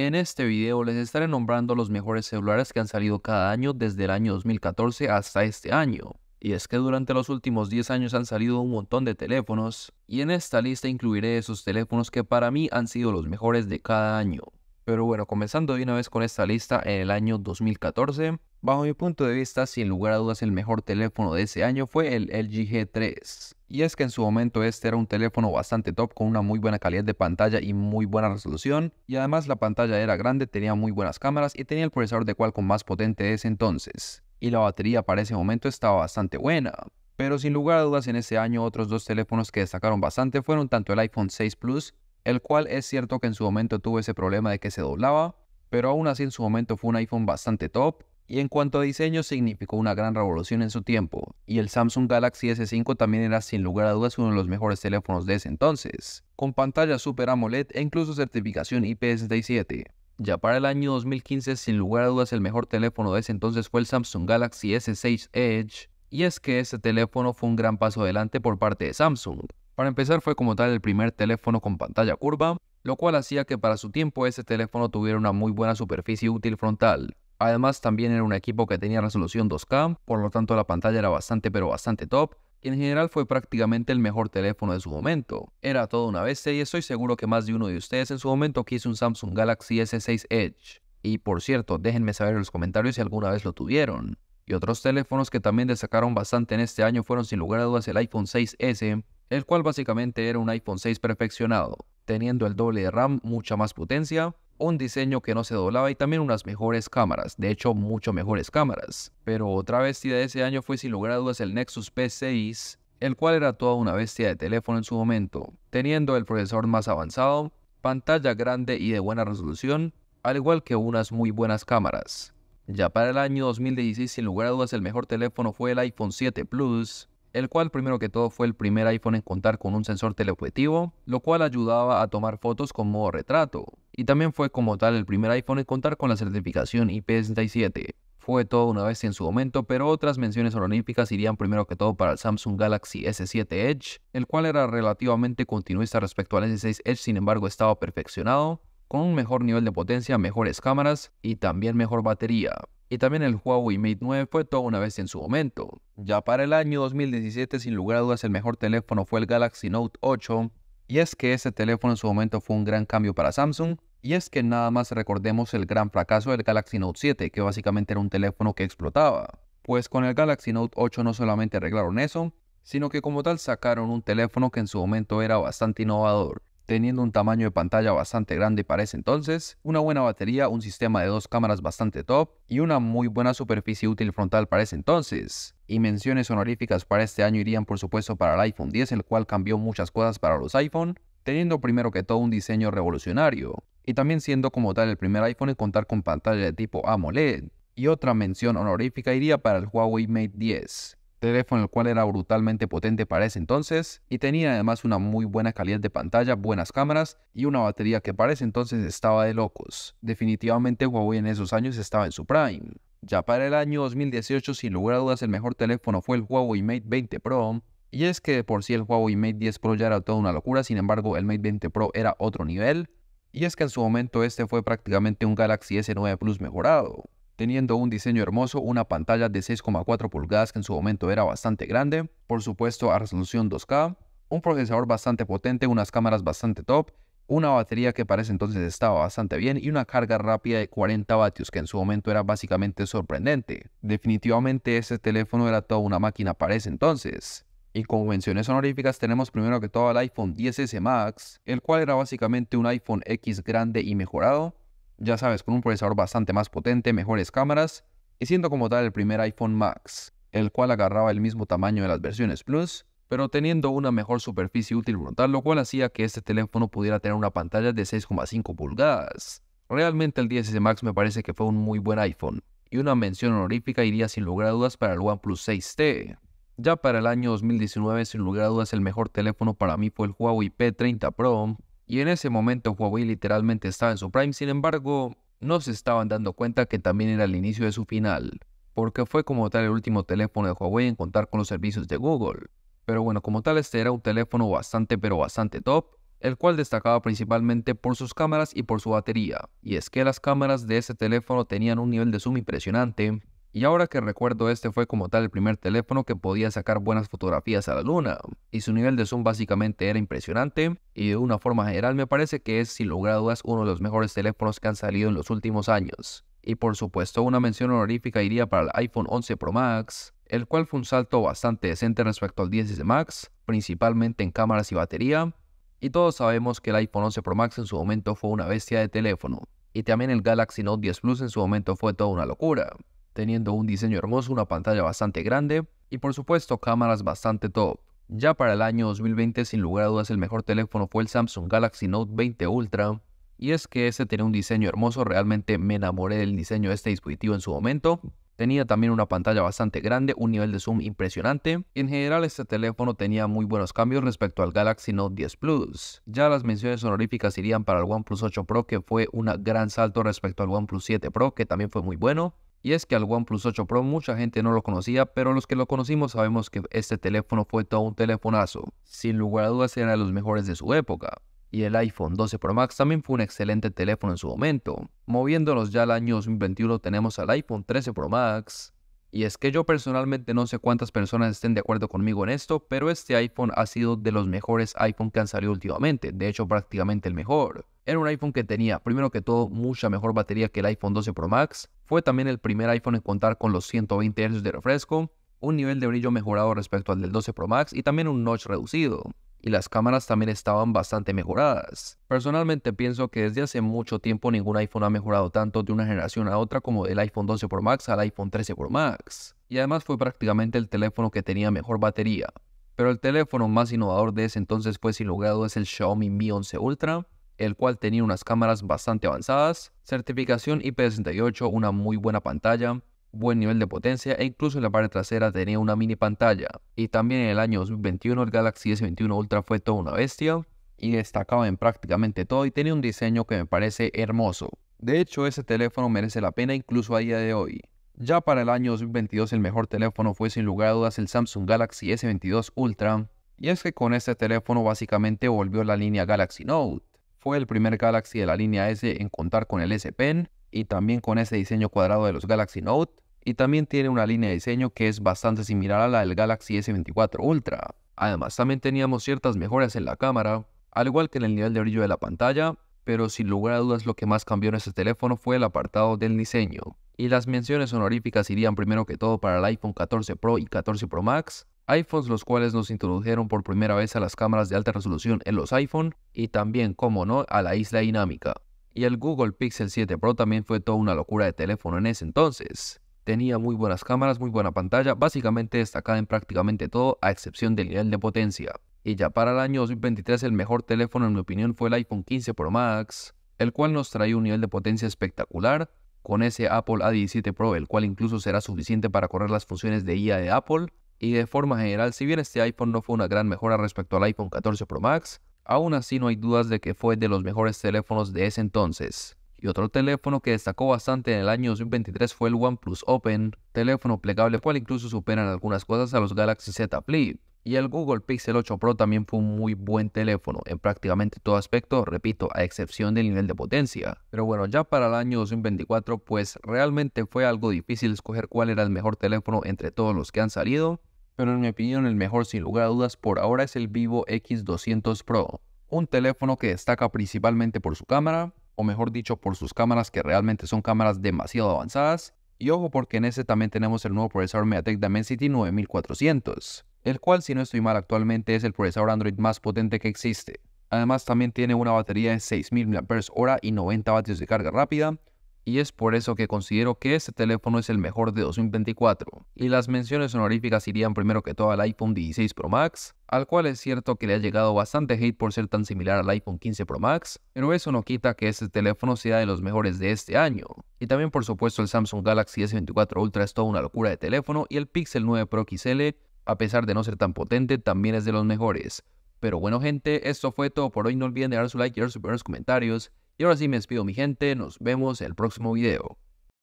En este video les estaré nombrando los mejores celulares que han salido cada año desde el año 2014 hasta este año. Y es que durante los últimos 10 años han salido un montón de teléfonos, y en esta lista incluiré esos teléfonos que para mí han sido los mejores de cada año. Pero bueno, comenzando de una vez con esta lista, en el año 2014 Bajo mi punto de vista, sin lugar a dudas, el mejor teléfono de ese año fue el LG G3. Y es que en su momento este era un teléfono bastante top con una muy buena calidad de pantalla y muy buena resolución. Y además la pantalla era grande, tenía muy buenas cámaras y tenía el procesador de Qualcomm más potente de ese entonces. Y la batería para ese momento estaba bastante buena. Pero sin lugar a dudas en ese año otros dos teléfonos que destacaron bastante fueron tanto el iPhone 6 Plus, el cual es cierto que en su momento tuvo ese problema de que se doblaba, pero aún así en su momento fue un iPhone bastante top, y en cuanto a diseño, significó una gran revolución en su tiempo, y el Samsung Galaxy S5 también era sin lugar a dudas uno de los mejores teléfonos de ese entonces, con pantalla Super AMOLED e incluso certificación IP67. Ya para el año 2015, sin lugar a dudas, el mejor teléfono de ese entonces fue el Samsung Galaxy S6 Edge, y es que ese teléfono fue un gran paso adelante por parte de Samsung. Para empezar, fue como tal el primer teléfono con pantalla curva, lo cual hacía que para su tiempo ese teléfono tuviera una muy buena superficie útil frontal, Además, también era un equipo que tenía resolución 2K, por lo tanto la pantalla era bastante pero bastante top, y en general fue prácticamente el mejor teléfono de su momento. Era todo una bestia y estoy seguro que más de uno de ustedes en su momento quiso un Samsung Galaxy S6 Edge. Y por cierto, déjenme saber en los comentarios si alguna vez lo tuvieron. Y otros teléfonos que también destacaron bastante en este año fueron sin lugar a dudas el iPhone 6S, el cual básicamente era un iPhone 6 perfeccionado, teniendo el doble de RAM, mucha más potencia, un diseño que no se doblaba y también unas mejores cámaras, de hecho mucho mejores cámaras. Pero otra bestia de ese año fue sin lugar a dudas el Nexus P6, el cual era toda una bestia de teléfono en su momento, teniendo el procesador más avanzado, pantalla grande y de buena resolución, al igual que unas muy buenas cámaras. Ya para el año 2016 sin lugar a dudas el mejor teléfono fue el iPhone 7 Plus, el cual primero que todo fue el primer iPhone en contar con un sensor teleobjetivo, lo cual ayudaba a tomar fotos con modo retrato, y también fue como tal el primer iPhone en contar con la certificación IP67. Fue todo una vez en su momento, pero otras menciones honoríficas irían primero que todo para el Samsung Galaxy S7 Edge, el cual era relativamente continuista respecto al S6 Edge, sin embargo estaba perfeccionado, con un mejor nivel de potencia, mejores cámaras y también mejor batería. Y también el Huawei Mate 9 fue toda una vez en su momento. Ya para el año 2017, sin lugar a dudas, el mejor teléfono fue el Galaxy Note 8. Y es que ese teléfono en su momento fue un gran cambio para Samsung. Y es que nada más recordemos el gran fracaso del Galaxy Note 7, que básicamente era un teléfono que explotaba. Pues con el Galaxy Note 8 no solamente arreglaron eso, sino que como tal sacaron un teléfono que en su momento era bastante innovador teniendo un tamaño de pantalla bastante grande para ese entonces, una buena batería, un sistema de dos cámaras bastante top y una muy buena superficie útil frontal para ese entonces. Y menciones honoríficas para este año irían por supuesto para el iPhone 10, el cual cambió muchas cosas para los iPhone, teniendo primero que todo un diseño revolucionario, y también siendo como tal el primer iPhone en contar con pantalla de tipo AMOLED. Y otra mención honorífica iría para el Huawei Mate 10, teléfono el cual era brutalmente potente para ese entonces y tenía además una muy buena calidad de pantalla, buenas cámaras y una batería que para ese entonces estaba de locos. Definitivamente Huawei en esos años estaba en su prime. Ya para el año 2018 sin lugar a dudas el mejor teléfono fue el Huawei Mate 20 Pro y es que por sí el Huawei Mate 10 Pro ya era toda una locura, sin embargo el Mate 20 Pro era otro nivel y es que en su momento este fue prácticamente un Galaxy S9 Plus mejorado teniendo un diseño hermoso, una pantalla de 6,4 pulgadas que en su momento era bastante grande, por supuesto a resolución 2K, un procesador bastante potente, unas cámaras bastante top, una batería que parece entonces estaba bastante bien y una carga rápida de 40 vatios que en su momento era básicamente sorprendente. Definitivamente ese teléfono era toda una máquina para ese entonces. Y como menciones honoríficas tenemos primero que todo el iPhone 10S Max, el cual era básicamente un iPhone X grande y mejorado, ya sabes, con un procesador bastante más potente, mejores cámaras, y siendo como tal el primer iPhone Max, el cual agarraba el mismo tamaño de las versiones Plus, pero teniendo una mejor superficie útil frontal, lo cual hacía que este teléfono pudiera tener una pantalla de 6,5 pulgadas. Realmente el 10 Max me parece que fue un muy buen iPhone, y una mención honorífica iría sin lugar a dudas para el OnePlus 6T. Ya para el año 2019, sin lugar a dudas, el mejor teléfono para mí fue el Huawei P30 Pro, y en ese momento Huawei literalmente estaba en su prime, sin embargo, no se estaban dando cuenta que también era el inicio de su final, porque fue como tal el último teléfono de Huawei en contar con los servicios de Google. Pero bueno, como tal este era un teléfono bastante pero bastante top, el cual destacaba principalmente por sus cámaras y por su batería. Y es que las cámaras de ese teléfono tenían un nivel de zoom impresionante, y ahora que recuerdo, este fue como tal el primer teléfono que podía sacar buenas fotografías a la luna, y su nivel de zoom básicamente era impresionante, y de una forma general me parece que es sin lugar a dudas uno de los mejores teléfonos que han salido en los últimos años. Y por supuesto una mención honorífica iría para el iPhone 11 Pro Max, el cual fue un salto bastante decente respecto al 10S Max, principalmente en cámaras y batería, y todos sabemos que el iPhone 11 Pro Max en su momento fue una bestia de teléfono, y también el Galaxy Note 10 Plus en su momento fue toda una locura, teniendo un diseño hermoso, una pantalla bastante grande y por supuesto cámaras bastante top. Ya para el año 2020 sin lugar a dudas el mejor teléfono fue el Samsung Galaxy Note 20 Ultra y es que ese tenía un diseño hermoso, realmente me enamoré del diseño de este dispositivo en su momento. Tenía también una pantalla bastante grande, un nivel de zoom impresionante. En general este teléfono tenía muy buenos cambios respecto al Galaxy Note 10 Plus. Ya las menciones honoríficas irían para el OnePlus 8 Pro que fue un gran salto respecto al OnePlus 7 Pro que también fue muy bueno. Y es que al OnePlus 8 Pro mucha gente no lo conocía, pero los que lo conocimos sabemos que este teléfono fue todo un telefonazo. Sin lugar a dudas era de los mejores de su época. Y el iPhone 12 Pro Max también fue un excelente teléfono en su momento. Moviéndonos ya al año 2021 tenemos al iPhone 13 Pro Max. Y es que yo personalmente no sé cuántas personas estén de acuerdo conmigo en esto, pero este iPhone ha sido de los mejores iPhone que han salido últimamente, de hecho prácticamente el mejor. Era un iPhone que tenía, primero que todo, mucha mejor batería que el iPhone 12 Pro Max, fue también el primer iPhone en contar con los 120 Hz de refresco, un nivel de brillo mejorado respecto al del 12 Pro Max y también un notch reducido. Y las cámaras también estaban bastante mejoradas. Personalmente pienso que desde hace mucho tiempo ningún iPhone ha mejorado tanto de una generación a otra como del iPhone 12 Pro Max al iPhone 13 Pro Max. Y además fue prácticamente el teléfono que tenía mejor batería. Pero el teléfono más innovador de ese entonces fue sin lugar a dudas el Xiaomi Mi 11 Ultra, el cual tenía unas cámaras bastante avanzadas, certificación IP68, una muy buena pantalla, buen nivel de potencia e incluso en la parte trasera tenía una mini pantalla. Y también en el año 2021 el Galaxy S21 Ultra fue toda una bestia y destacaba en prácticamente todo y tenía un diseño que me parece hermoso. De hecho, ese teléfono merece la pena incluso a día de hoy. Ya para el año 2022 el mejor teléfono fue sin lugar a dudas el Samsung Galaxy S22 Ultra, y es que con este teléfono básicamente volvió la línea Galaxy Note fue el primer Galaxy de la línea S en contar con el S Pen y también con ese diseño cuadrado de los Galaxy Note, y también tiene una línea de diseño que es bastante similar a la del Galaxy S24 Ultra. Además, también teníamos ciertas mejoras en la cámara, al igual que en el nivel de brillo de la pantalla, pero sin lugar a dudas lo que más cambió en este teléfono fue el apartado del diseño. Y las menciones honoríficas irían primero que todo para el iPhone 14 Pro y 14 Pro Max, iPhones, los cuales nos introdujeron por primera vez a las cámaras de alta resolución en los iPhone y también, como no, a la isla dinámica. Y el Google Pixel 7 Pro también fue toda una locura de teléfono en ese entonces. Tenía muy buenas cámaras, muy buena pantalla, básicamente destacada en prácticamente todo a excepción del nivel de potencia. Y ya para el año 2023 el mejor teléfono en mi opinión fue el iPhone 15 Pro Max, el cual nos trae un nivel de potencia espectacular, con ese Apple A17 Pro, el cual incluso será suficiente para correr las funciones de IA de Apple, y de forma general, si bien este iPhone no fue una gran mejora respecto al iPhone 14 Pro Max, aún así no hay dudas de que fue de los mejores teléfonos de ese entonces. Y otro teléfono que destacó bastante en el año 2023 fue el OnePlus Open, teléfono plegable cual incluso supera en algunas cosas a los Galaxy Z Flip. Y el Google Pixel 8 Pro también fue un muy buen teléfono en prácticamente todo aspecto, repito, a excepción del nivel de potencia. Pero bueno, ya para el año 2024 pues realmente fue algo difícil escoger cuál era el mejor teléfono entre todos los que han salido, pero en mi opinión el mejor sin lugar a dudas por ahora es el Vivo X200 Pro, un teléfono que destaca principalmente por su cámara, o mejor dicho por sus cámaras que realmente son cámaras demasiado avanzadas, y ojo porque en ese también tenemos el nuevo procesador MediaTek Dimensity 9400, el cual si no estoy mal actualmente es el procesador Android más potente que existe. Además también tiene una batería de 6000 mAh y 90 w de carga rápida, y es por eso que considero que este teléfono es el mejor de 2024. Y las menciones honoríficas irían primero que todo al iPhone 16 Pro Max, al cual es cierto que le ha llegado bastante hate por ser tan similar al iPhone 15 Pro Max, pero eso no quita que este teléfono sea de los mejores de este año. Y también por supuesto el Samsung Galaxy S24 Ultra es toda una locura de teléfono y el Pixel 9 Pro XL, a pesar de no ser tan potente, también es de los mejores. Pero bueno gente, esto fue todo por hoy, no olviden dejar su like y sus comentarios y ahora sí me despido mi gente, nos vemos en el próximo video.